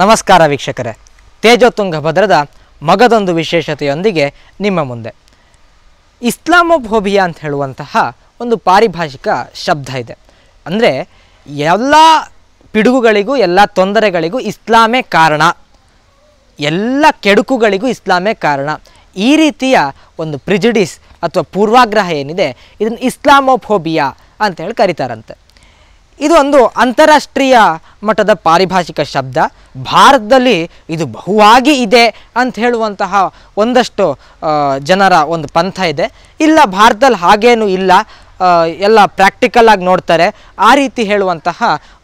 ನಮಸ್ಕಾರ ವೀಕ್ಷಕರೇ ತೇಜೋ ತುಂಗಭದ್ರದ ಮಗದೊಂದು ವಿಶೇಷತೆಯೊಂದಿಗೆ ನಿಮ್ಮ ಮುಂದೆ ಇಸ್ಲಾಮೋಫೋಬಿಯಾ ಅಂತ ಹೇಳುವಂತಹ ಒಂದು ಪಾರಿಭಾಷಿಕ ಶಬ್ದ ಇದೆ ಅಂದರೆ ಎಲ್ಲ ಪಿಡುಗುಗಳಿಗೂ ಎಲ್ಲ ತೊಂದರೆಗಳಿಗೂ ಇಸ್ಲಾಮೇ ಕಾರಣ ಎಲ್ಲ ಕೆಡುಕುಗಳಿಗೂ ಇಸ್ಲಾಮೇ ಕಾರಣ ಈ ರೀತಿಯ ಒಂದು ಪ್ರಿಜಿಡಿಸ್ ಅಥವಾ ಪೂರ್ವಾಗ್ರಹ ಏನಿದೆ ಇದನ್ನು ಇಸ್ಲಾಮೋಫೋಬಿಯಾ ಅಂತ ಹೇಳಿ ಕರೀತಾರಂತೆ ಇದು ಒಂದು ಅಂತಾರಾಷ್ಟ್ರೀಯ ಮಟ್ಟದ ಪಾರಿಭಾಷಿಕ ಶಬ್ದ ಭಾರತದಲ್ಲಿ ಇದು ಬಹುವಾಗಿ ಇದೆ ಅಂತ ಹೇಳುವಂತಹ ಒಂದಷ್ಟು ಜನರ ಒಂದು ಪಂಥ ಇದೆ ಇಲ್ಲ ಭಾರತದಲ್ಲಿ ಹಾಗೇನೂ ಇಲ್ಲ ಎಲ್ಲ ಪ್ರಾಕ್ಟಿಕಲ್ ಆಗಿ ನೋಡ್ತಾರೆ ಆ ರೀತಿ ಹೇಳುವಂತಹ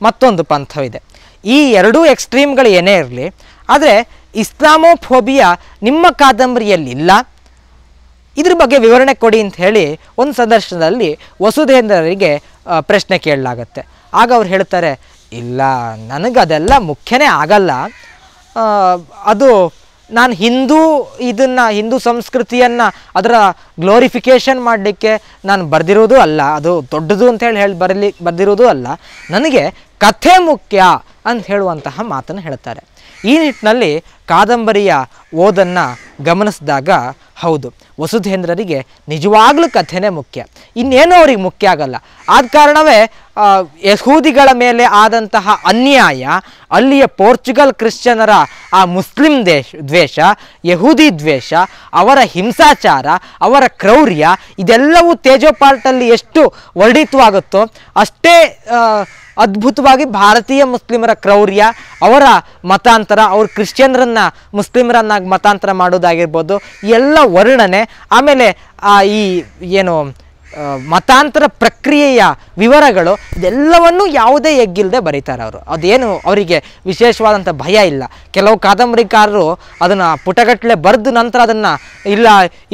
ಮತ್ತೊಂದು ಪಂಥವಿದೆ ಈ ಎರಡೂ ಎಕ್ಸ್ಟ್ರೀಮ್ಗಳು ಏನೇ ಇರಲಿ ಆದರೆ ಇಸ್ಲಾಮೋಫೋಬಿಯಾ ನಿಮ್ಮ ಇಲ್ಲ ಇದ್ರ ಬಗ್ಗೆ ವಿವರಣೆ ಕೊಡಿ ಅಂತ ಹೇಳಿ ಒಂದು ಸಂದರ್ಶನದಲ್ಲಿ ವಸುಧೇಂದ್ರರಿಗೆ ಪ್ರಶ್ನೆ ಕೇಳಲಾಗತ್ತೆ ಆಗ ಅವ್ರು ಹೇಳ್ತಾರೆ ಇಲ್ಲ ನನಗದೆಲ್ಲ ಮುಖ್ಯನೇ ಆಗಲ್ಲ ಅದು ನಾನು ಹಿಂದೂ ಇದನ್ನು ಹಿಂದೂ ಸಂಸ್ಕೃತಿಯನ್ನು ಅದರ ಗ್ಲೋರಿಫಿಕೇಷನ್ ಮಾಡಲಿಕ್ಕೆ ನಾನು ಬರೆದಿರೋದು ಅಲ್ಲ ಅದು ದೊಡ್ಡದು ಅಂತ ಹೇಳಿ ಹೇಳಿ ಬರಲಿ ಬರೆದಿರೋದು ಅಲ್ಲ ನನಗೆ ಕಥೆ ಮುಖ್ಯ ಅಂತ ಹೇಳುವಂತಹ ಮಾತನ್ನು ಹೇಳ್ತಾರೆ ಈ ನಿಟ್ಟಿನಲ್ಲಿ ಕಾದಂಬರಿಯ ಓದನ್ನು ಗಮನಿಸಿದಾಗ ಹೌದು ವಸುಧೇಂದ್ರರಿಗೆ ನಿಜವಾಗ್ಲೂ ಕಥೆನೇ ಮುಖ್ಯ ಇನ್ನೇನೋ ಅವ್ರಿಗೆ ಮುಖ್ಯ ಆಗಲ್ಲ ಆದ ಕಾರಣವೇ ಯಹೂದಿಗಳ ಮೇಲೆ ಆದಂತಹ ಅನ್ಯಾಯ ಅಲ್ಲಿಯ ಪೋರ್ಚುಗಲ್ ಕ್ರಿಶ್ಚಿಯನರ ಆ ಮುಸ್ಲಿಂ ದೇಶ ದ್ವೇಷ ಯಹೂದಿ ದ್ವೇಷ ಅವರ ಹಿಂಸಾಚಾರ ಅವರ ಕ್ರೌರ್ಯ ಇದೆಲ್ಲವೂ ತೇಜೋಪಾಲ್ಟಲ್ಲಿ ಎಷ್ಟು ವರ್ಣಿತವಾಗುತ್ತೋ ಅಷ್ಟೇ ಅದ್ಭುತವಾಗಿ ಭಾರತೀಯ ಮುಸ್ಲಿಮರ ಕ್ರೌರ್ಯ ಅವರ ಮತಾಂತರ ಅವ್ರ ಕ್ರಿಶ್ಚಿಯನ್ರನ್ನು ಮುಸ್ಲಿಮರನ್ನಾಗಿ ಮತಾಂತರ ಮಾಡೋದಾಗಿರ್ಬೋದು ಎಲ್ಲ ವರ್ಣನೆ ಆಮೇಲೆ ಈ ಏನು ಮತಾಂತರ ಪ್ರಕ್ರಿಯೆಯ ವಿವರಗಳು ಇದೆಲ್ಲವನ್ನೂ ಯಾವುದೇ ಎಗ್ಗಿಲ್ಲದೆ ಬರೀತಾರೆ ಅವರು ಅದೇನು ಅವರಿಗೆ ವಿಶೇಷವಾದಂಥ ಭಯ ಇಲ್ಲ ಕೆಲವು ಕಾದಂಬರಿಕಾರರು ಅದನ್ನು ಪುಟಗಟ್ಟಲೆ ಬರೆದು ನಂತರ ಅದನ್ನು ಇಲ್ಲ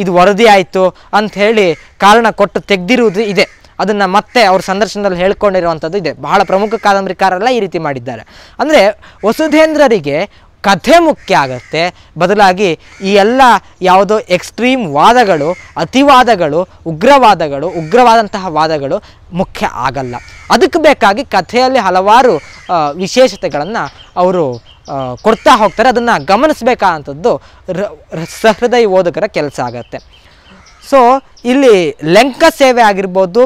ಇದು ವರದಿ ಆಯಿತು ಅಂಥೇಳಿ ಕಾರಣ ಕೊಟ್ಟು ತೆಗೆದಿರುವುದು ಇದೆ ಅದನ್ನು ಮತ್ತೆ ಅವ್ರ ಸಂದರ್ಶನದಲ್ಲಿ ಹೇಳ್ಕೊಂಡಿರುವಂಥದ್ದು ಇದೆ ಬಹಳ ಪ್ರಮುಖ ಕಾದಂಬರಿಕಾರರೆಲ್ಲ ಈ ರೀತಿ ಮಾಡಿದ್ದಾರೆ ಅಂದರೆ ವಸುಧೇಂದ್ರರಿಗೆ ಕಥೆ ಮುಖ್ಯ ಆಗುತ್ತೆ ಬದಲಾಗಿ ಈ ಎಲ್ಲ ಯಾವುದೋ ಎಕ್ಸ್ಟ್ರೀಮ್ ವಾದಗಳು ಅತಿವಾದಗಳು ಉಗ್ರವಾದಗಳು ಉಗ್ರವಾದಂತಹ ವಾದಗಳು ಮುಖ್ಯ ಆಗಲ್ಲ ಅದಕ್ಕೆ ಬೇಕಾಗಿ ಕಥೆಯಲ್ಲಿ ಹಲವಾರು ವಿಶೇಷತೆಗಳನ್ನು ಅವರು ಕೊಡ್ತಾ ಹೋಗ್ತಾರೆ ಅದನ್ನು ಗಮನಿಸಬೇಕಾದಂಥದ್ದು ಸಹೃದಯ ಓದಕರ ಕೆಲಸ ಆಗುತ್ತೆ ಸೊ ಇಲ್ಲಿ ಲೆಂಕ ಸೇವೆ ಆಗಿರ್ಬೋದು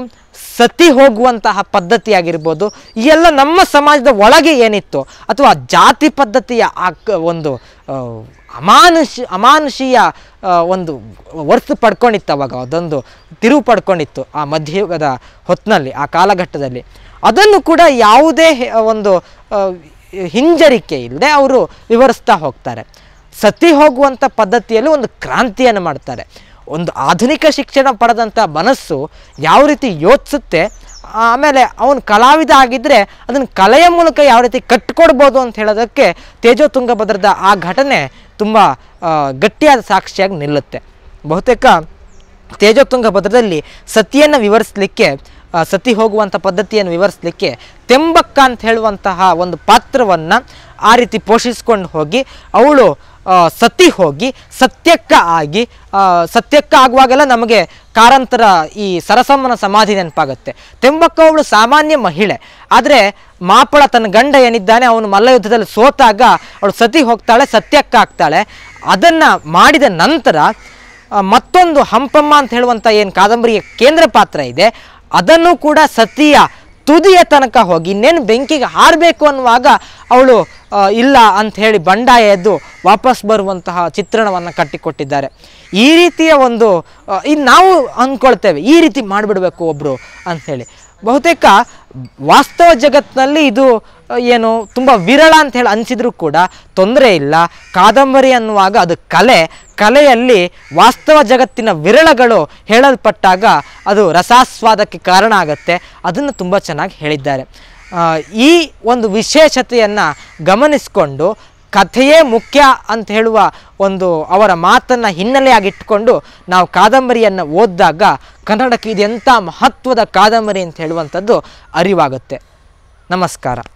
ಸತಿ ಹೋಗುವಂತಹ ಪದ್ಧತಿಯಾಗಿರ್ಬೋದು ಈ ಎಲ್ಲ ನಮ್ಮ ಸಮಾಜದ ಒಳಗೆ ಏನಿತ್ತು ಅಥವಾ ಜಾತಿ ಪದ್ಧತಿಯ ಆ ಒಂದು ಅಮಾನುಷ ಅಮಾನುಷೀಯ ಒಂದು ವರ್ತು ಪಡ್ಕೊಂಡಿತ್ತು ಅವಾಗ ಅದೊಂದು ತಿರುವು ಪಡ್ಕೊಂಡಿತ್ತು ಆ ಮಧ್ಯಯುಗದ ಹೊತ್ತಿನಲ್ಲಿ ಆ ಕಾಲಘಟ್ಟದಲ್ಲಿ ಅದನ್ನು ಕೂಡ ಯಾವುದೇ ಒಂದು ಹಿಂಜರಿಕೆ ಇಲ್ಲದೆ ಅವರು ವಿವರಿಸ್ತಾ ಹೋಗ್ತಾರೆ ಸತಿ ಹೋಗುವಂಥ ಪದ್ಧತಿಯಲ್ಲಿ ಒಂದು ಕ್ರಾಂತಿಯನ್ನು ಮಾಡ್ತಾರೆ ಒಂದು ಆಧುನಿಕ ಶಿಕ್ಷಣ ಪಡೆದಂಥ ಮನಸ್ಸು ಯಾವ ರೀತಿ ಯೋಚಿಸುತ್ತೆ ಆಮೇಲೆ ಅವನು ಕಲಾವಿದ ಆಗಿದ್ದರೆ ಅದನ್ನು ಕಲೆಯ ಮೂಲಕ ಯಾವ ರೀತಿ ಕಟ್ಟಿಕೊಡ್ಬೋದು ಅಂತ ಹೇಳೋದಕ್ಕೆ ತೇಜೋ ತುಂಗಭದ್ರದ ಆ ಘಟನೆ ತುಂಬ ಗಟ್ಟಿಯಾದ ಸಾಕ್ಷಿಯಾಗಿ ನಿಲ್ಲುತ್ತೆ ಬಹುತೇಕ ತೇಜೋ ತುಂಗಭದ್ರದಲ್ಲಿ ಸತಿಯನ್ನು ವಿವರಿಸಲಿಕ್ಕೆ ಸತಿ ಹೋಗುವಂಥ ಪದ್ಧತಿಯನ್ನು ವಿವರಿಸಲಿಕ್ಕೆ ತೆಂಬಕ್ಕ ಅಂತ ಹೇಳುವಂತಹ ಒಂದು ಪಾತ್ರವನ್ನು ಆ ರೀತಿ ಪೋಷಿಸ್ಕೊಂಡು ಹೋಗಿ ಅವಳು ಸತಿ ಹೋಗಿ ಸತ್ಯಕ್ಕ ಆಗಿ ಸತ್ಯಕ್ಕ ಆಗುವಾಗೆಲ್ಲ ನಮಗೆ ಕಾರಂತರ ಈ ಸರಸಮ್ಮನ ಸಮಾಧಿ ನೆನಪಾಗುತ್ತೆ ತೆಂಬಕ್ಕ ಅವಳು ಸಾಮಾನ್ಯ ಮಹಿಳೆ ಆದರೆ ಮಾಪಳ ತನ್ನ ಗಂಡ ಏನಿದ್ದಾನೆ ಅವನು ಮಲ್ಲ ಯುದ್ಧದಲ್ಲಿ ಸೋತಾಗ ಅವಳು ಸತಿ ಹೋಗ್ತಾಳೆ ಸತ್ಯಕ್ಕ ಆಗ್ತಾಳೆ ಅದನ್ನು ಮಾಡಿದ ನಂತರ ಮತ್ತೊಂದು ಹಂಪಮ್ಮ ಅಂತ ಹೇಳುವಂಥ ಏನು ಕಾದಂಬರಿಯ ಕೇಂದ್ರ ಪಾತ್ರ ಇದೆ ಅದನ್ನು ಕೂಡ ಸತಿಯ ತುದಿಯ ತನಕ ಹೋಗಿ ಇನ್ನೇನು ಬೆಂಕಿಗೆ ಹಾರಬೇಕು ಅನ್ನುವಾಗ ಅವಳು ಇಲ್ಲ ಅಂತ ಹೇಳಿ ಬಂಡಾಯ ಎದ್ದು ವಾಪಸ್ ಬರುವಂತಹ ಚಿತ್ರಣವನ್ನು ಕಟ್ಟಿಕೊಟ್ಟಿದ್ದಾರೆ ಈ ರೀತಿಯ ಒಂದು ಇದು ನಾವು ಅಂದ್ಕೊಳ್ತೇವೆ ಈ ರೀತಿ ಮಾಡಿಬಿಡಬೇಕು ಒಬ್ಬರು ಅಂಥೇಳಿ ಬಹುತೇಕ ವಾಸ್ತವ ಜಗತ್ತಿನಲ್ಲಿ ಇದು ಏನು ತುಂಬ ವಿರಳ ಅಂತ ಹೇಳಿ ಅನಿಸಿದರೂ ಕೂಡ ತೊಂದರೆ ಇಲ್ಲ ಕಾದಂಬರಿ ಅನ್ನುವಾಗ ಅದು ಕಲೆ ಕಲೆಯಲ್ಲಿ ವಾಸ್ತವ ಜಗತ್ತಿನ ವಿರಳಗಳು ಹೇಳಲ್ಪಟ್ಟಾಗ ಅದು ರಸಾಸ್ವಾದಕ್ಕೆ ಕಾರಣ ಆಗುತ್ತೆ ಅದನ್ನು ತುಂಬ ಚೆನ್ನಾಗಿ ಹೇಳಿದ್ದಾರೆ ಈ ಒಂದು ವಿಶೇಷತೆಯನ್ನು ಗಮನಿಸಿಕೊಂಡು ಕಥೆಯೇ ಮುಖ್ಯ ಅಂತ ಹೇಳುವ ಒಂದು ಅವರ ಮಾತನ್ನು ಹಿನ್ನೆಲೆಯಾಗಿಟ್ಟುಕೊಂಡು ನಾವು ಕಾದಂಬರಿಯನ್ನು ಓದಿದಾಗ ಕನ್ನಡಕ್ಕೆ ಇದೆಂಥ ಮಹತ್ವದ ಕಾದಂಬರಿ ಅಂತ ಹೇಳುವಂಥದ್ದು ಅರಿವಾಗುತ್ತೆ ನಮಸ್ಕಾರ